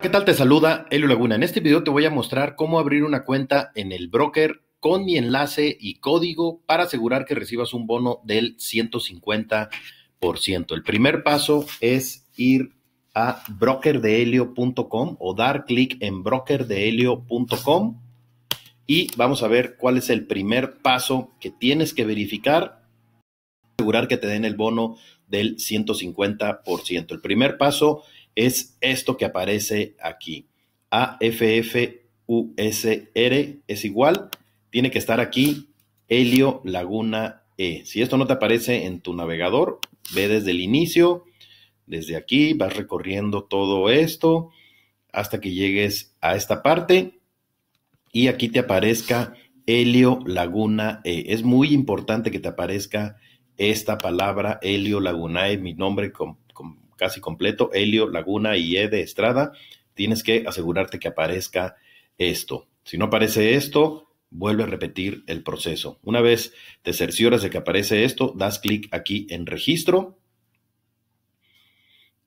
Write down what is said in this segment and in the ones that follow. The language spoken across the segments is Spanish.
¿Qué tal? Te saluda Helio Laguna. En este video te voy a mostrar cómo abrir una cuenta en el broker con mi enlace y código para asegurar que recibas un bono del 150%. El primer paso es ir a brokerdehelio.com o dar clic en brokerdehelio.com y vamos a ver cuál es el primer paso que tienes que verificar para asegurar que te den el bono del 150%. El primer paso es es esto que aparece aquí. AFFUSR es igual, tiene que estar aquí helio laguna E. Si esto no te aparece en tu navegador, ve desde el inicio, desde aquí, vas recorriendo todo esto hasta que llegues a esta parte y aquí te aparezca helio laguna E. Es muy importante que te aparezca esta palabra helio laguna E, mi nombre con casi completo, Helio, Laguna y E de Estrada, tienes que asegurarte que aparezca esto. Si no aparece esto, vuelve a repetir el proceso. Una vez te cercioras de que aparece esto, das clic aquí en registro,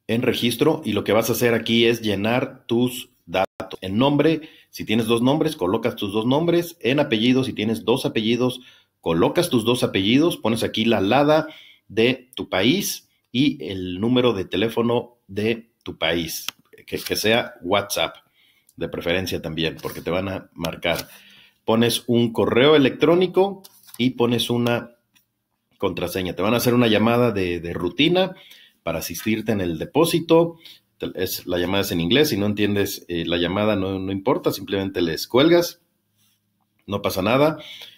en registro, y lo que vas a hacer aquí es llenar tus datos. En nombre, si tienes dos nombres, colocas tus dos nombres. En apellidos, si tienes dos apellidos, colocas tus dos apellidos, pones aquí la lada de tu país y el número de teléfono de tu país, que, sea WhatsApp, de preferencia también, porque te van a marcar. Pones un correo electrónico y pones una contraseña. Te van a hacer una llamada de, de rutina para asistirte en el depósito. Es, la llamada es en inglés, si no entiendes eh, la llamada no, no importa, simplemente les cuelgas, no pasa nada,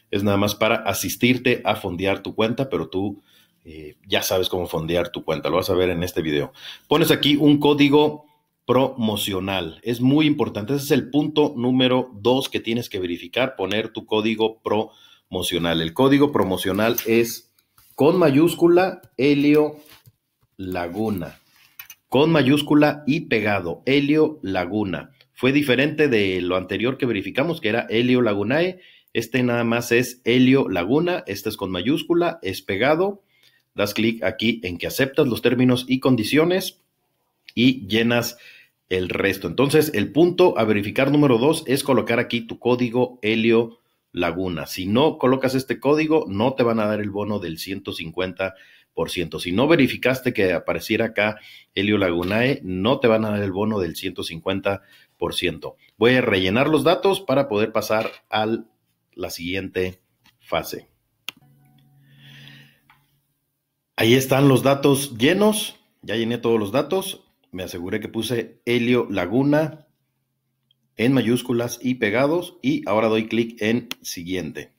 es nada más para asistirte a fondear tu cuenta, pero tú eh, ya sabes cómo fondear tu cuenta. Lo vas a ver en este video. Pones aquí un código promocional. Es muy importante. Ese es el punto número dos que tienes que verificar, poner tu código promocional. El código promocional es con mayúscula Helio Laguna. Con mayúscula y pegado, Helio Laguna. Fue diferente de lo anterior que verificamos, que era Helio Lagunae. Este nada más es Helio Laguna, este es con mayúscula, es pegado das clic aquí en que aceptas los términos y condiciones y llenas el resto. Entonces, el punto a verificar número dos es colocar aquí tu código Helio Laguna. Si no colocas este código, no te van a dar el bono del 150%. Si no verificaste que apareciera acá Helio Lagunae, no te van a dar el bono del 150%. Voy a rellenar los datos para poder pasar a la siguiente fase. Ahí están los datos llenos. Ya llené todos los datos. Me aseguré que puse Helio Laguna en mayúsculas y pegados. Y ahora doy clic en siguiente.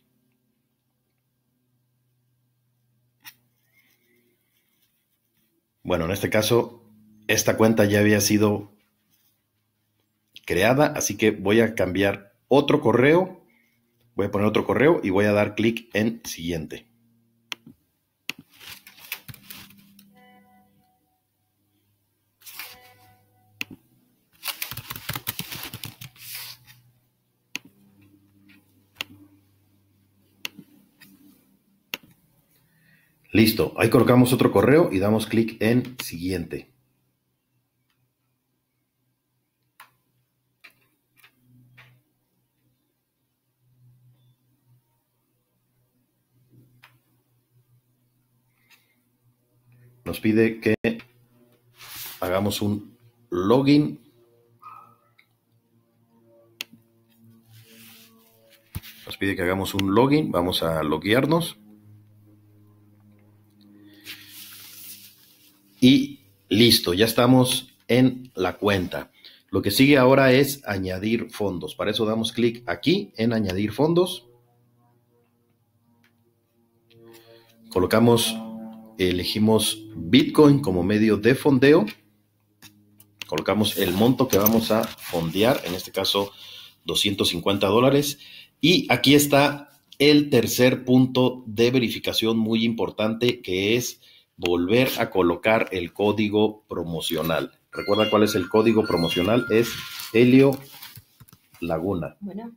Bueno, en este caso, esta cuenta ya había sido creada, así que voy a cambiar otro correo. Voy a poner otro correo y voy a dar clic en siguiente. Listo, ahí colocamos otro correo y damos clic en siguiente. Nos pide que hagamos un login nos pide que hagamos un login, vamos a loguearnos. Y listo, ya estamos en la cuenta. Lo que sigue ahora es añadir fondos. Para eso damos clic aquí en añadir fondos. Colocamos, elegimos Bitcoin como medio de fondeo. Colocamos el monto que vamos a fondear, en este caso 250 dólares. Y aquí está el tercer punto de verificación muy importante que es volver a colocar el código promocional. Recuerda cuál es el código promocional, es Helio Laguna. Bueno.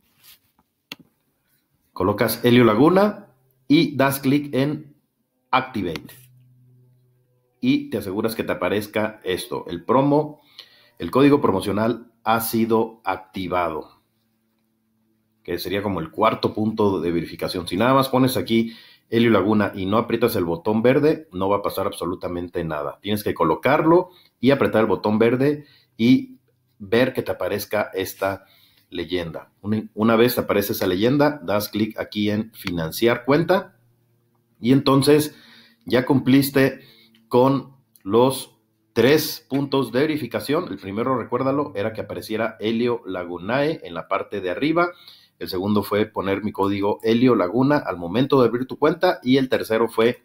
Colocas Helio Laguna y das clic en Activate. Y te aseguras que te aparezca esto, el promo, el código promocional ha sido activado, que sería como el cuarto punto de verificación. Si nada más pones aquí Helio Laguna, y no aprietas el botón verde, no va a pasar absolutamente nada. Tienes que colocarlo y apretar el botón verde y ver que te aparezca esta leyenda. Una, vez te aparece esa leyenda, das clic aquí en financiar cuenta y entonces ya cumpliste con los tres puntos de verificación. El primero, recuérdalo, era que apareciera Helio Lagunae en la parte de arriba el segundo fue poner mi código Helio Laguna al momento de abrir tu cuenta y el tercero fue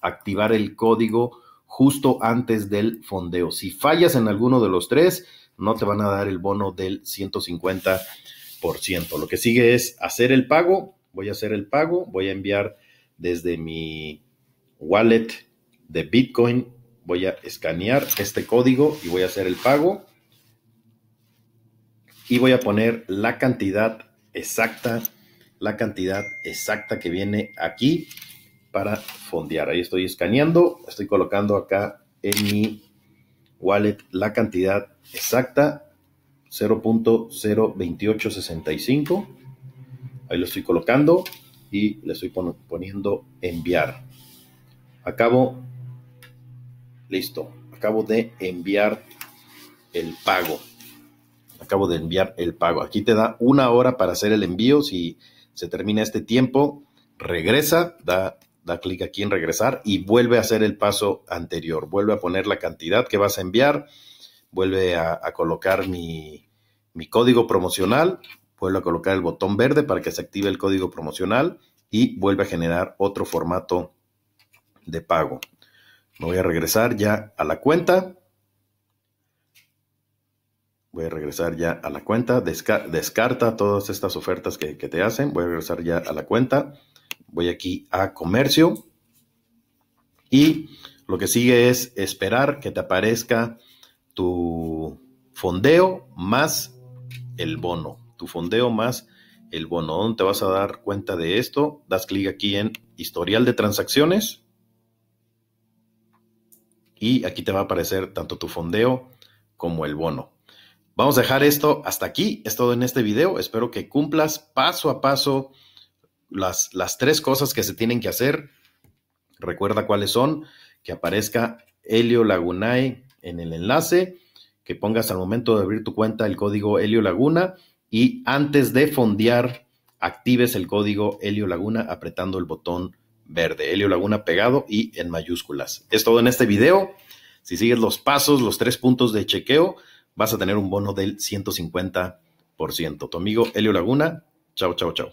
activar el código justo antes del fondeo. Si fallas en alguno de los tres, no te van a dar el bono del 150%. Lo que sigue es hacer el pago. Voy a hacer el pago, voy a enviar desde mi wallet de Bitcoin, voy a escanear este código y voy a hacer el pago. Y voy a poner la cantidad exacta, la cantidad exacta que viene aquí para fondear. Ahí estoy escaneando, estoy colocando acá en mi wallet la cantidad exacta, 0.02865. Ahí lo estoy colocando y le estoy poniendo enviar. Acabo, listo, acabo de enviar el pago acabo de enviar el pago. Aquí te da una hora para hacer el envío. Si se termina este tiempo, regresa, da, clic aquí en regresar y vuelve a hacer el paso anterior. Vuelve a poner la cantidad que vas a enviar, vuelve a, colocar mi, mi código promocional, vuelve a colocar el botón verde para que se active el código promocional y vuelve a generar otro formato de pago. Me voy a regresar ya a la cuenta Voy a regresar ya a la cuenta. descarta todas estas ofertas que, que te hacen. Voy a regresar ya a la cuenta. Voy aquí a comercio. Y lo que sigue es esperar que te aparezca tu fondeo más el bono. Tu fondeo más el bono. ¿Dónde te vas a dar cuenta de esto? Das clic aquí en historial de transacciones. Y aquí te va a aparecer tanto tu fondeo como el bono. Vamos a dejar esto hasta aquí, es todo en este video. Espero que cumplas paso a paso las, las tres cosas que se tienen que hacer. Recuerda cuáles son, que aparezca Helio Lagunae en el enlace, que pongas al momento de abrir tu cuenta el código Helio Laguna y antes de fondear, actives el código Helio Laguna apretando el botón verde, Helio Laguna pegado y en mayúsculas. Es todo en este video. Si sigues los pasos, los tres puntos de chequeo, vas a tener un bono del 150%. Tu amigo Helio Laguna, chao, chao, chao.